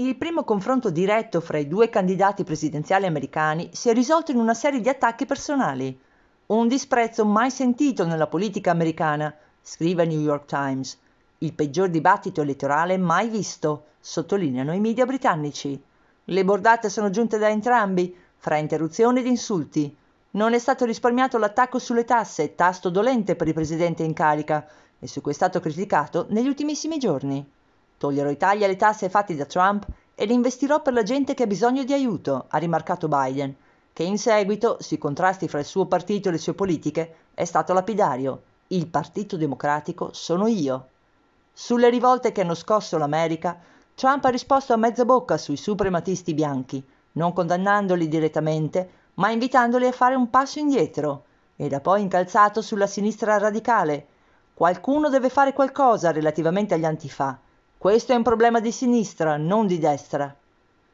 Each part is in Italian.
Il primo confronto diretto fra i due candidati presidenziali americani si è risolto in una serie di attacchi personali. Un disprezzo mai sentito nella politica americana, scrive New York Times. Il peggior dibattito elettorale mai visto, sottolineano i media britannici. Le bordate sono giunte da entrambi, fra interruzioni ed insulti. Non è stato risparmiato l'attacco sulle tasse, tasto dolente per il presidente in carica, e su cui è stato criticato negli ultimissimi giorni. Toglierò Italia le tasse fatte da Trump e le investirò per la gente che ha bisogno di aiuto, ha rimarcato Biden, che in seguito, sui contrasti fra il suo partito e le sue politiche, è stato lapidario. Il Partito Democratico sono io. Sulle rivolte che hanno scosso l'America, Trump ha risposto a mezza bocca sui suprematisti bianchi, non condannandoli direttamente, ma invitandoli a fare un passo indietro, ed ha poi incalzato sulla sinistra radicale. Qualcuno deve fare qualcosa relativamente agli antifa. Questo è un problema di sinistra, non di destra.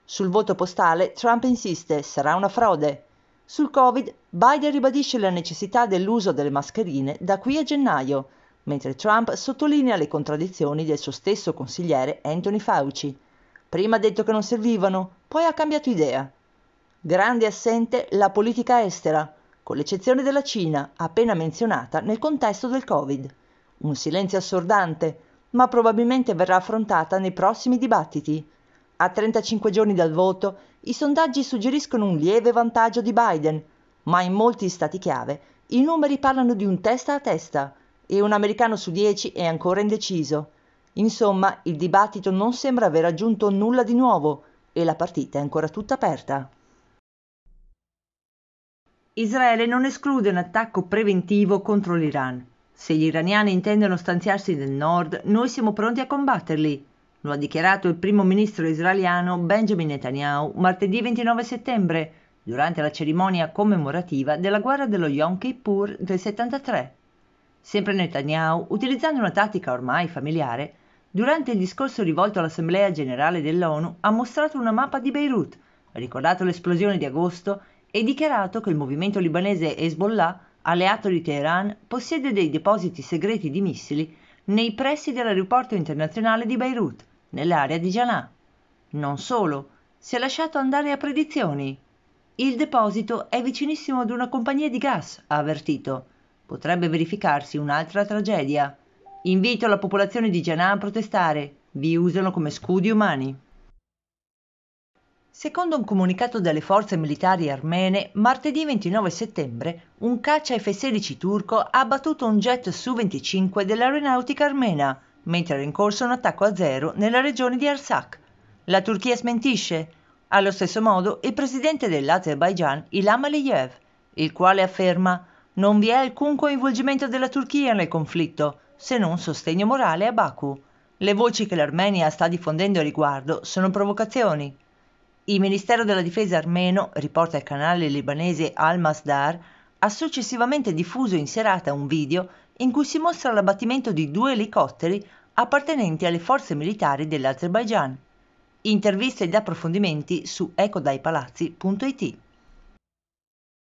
Sul voto postale Trump insiste, sarà una frode. Sul Covid Biden ribadisce la necessità dell'uso delle mascherine da qui a gennaio, mentre Trump sottolinea le contraddizioni del suo stesso consigliere Anthony Fauci. Prima ha detto che non servivano, poi ha cambiato idea. Grande assente la politica estera, con l'eccezione della Cina, appena menzionata nel contesto del Covid. Un silenzio assordante, ma probabilmente verrà affrontata nei prossimi dibattiti. A 35 giorni dal voto, i sondaggi suggeriscono un lieve vantaggio di Biden, ma in molti stati chiave i numeri parlano di un testa a testa e un americano su 10 è ancora indeciso. Insomma, il dibattito non sembra aver aggiunto nulla di nuovo e la partita è ancora tutta aperta. Israele non esclude un attacco preventivo contro l'Iran. Se gli iraniani intendono stanziarsi nel nord, noi siamo pronti a combatterli, lo ha dichiarato il primo ministro israeliano Benjamin Netanyahu martedì 29 settembre, durante la cerimonia commemorativa della guerra dello Yom Kippur del 73. Sempre Netanyahu, utilizzando una tattica ormai familiare, durante il discorso rivolto all'Assemblea generale dell'ONU ha mostrato una mappa di Beirut, ricordato l'esplosione di agosto e dichiarato che il movimento libanese Hezbollah alleato di Teheran, possiede dei depositi segreti di missili nei pressi dell'aeroporto internazionale di Beirut, nell'area di Janà. Non solo, si è lasciato andare a predizioni. Il deposito è vicinissimo ad una compagnia di gas, ha avvertito. Potrebbe verificarsi un'altra tragedia. Invito la popolazione di Janà a protestare. Vi usano come scudi umani. Secondo un comunicato delle forze militari armene, martedì 29 settembre un caccia F-16 turco ha abbattuto un jet Su-25 dell'aeronautica armena, mentre era in corso un attacco a zero nella regione di Artsakh. La Turchia smentisce? Allo stesso modo il presidente dell'Azerbaigian, Ilham Aliyev, il quale afferma non vi è alcun coinvolgimento della Turchia nel conflitto, se non sostegno morale a Baku. Le voci che l'Armenia sta diffondendo a riguardo sono provocazioni, il Ministero della Difesa armeno, riporta il canale libanese Al-Masdar, ha successivamente diffuso in serata un video in cui si mostra l'abbattimento di due elicotteri appartenenti alle forze militari dell'Azerbaigian. Interviste ed approfondimenti su ecodaipalazzi.it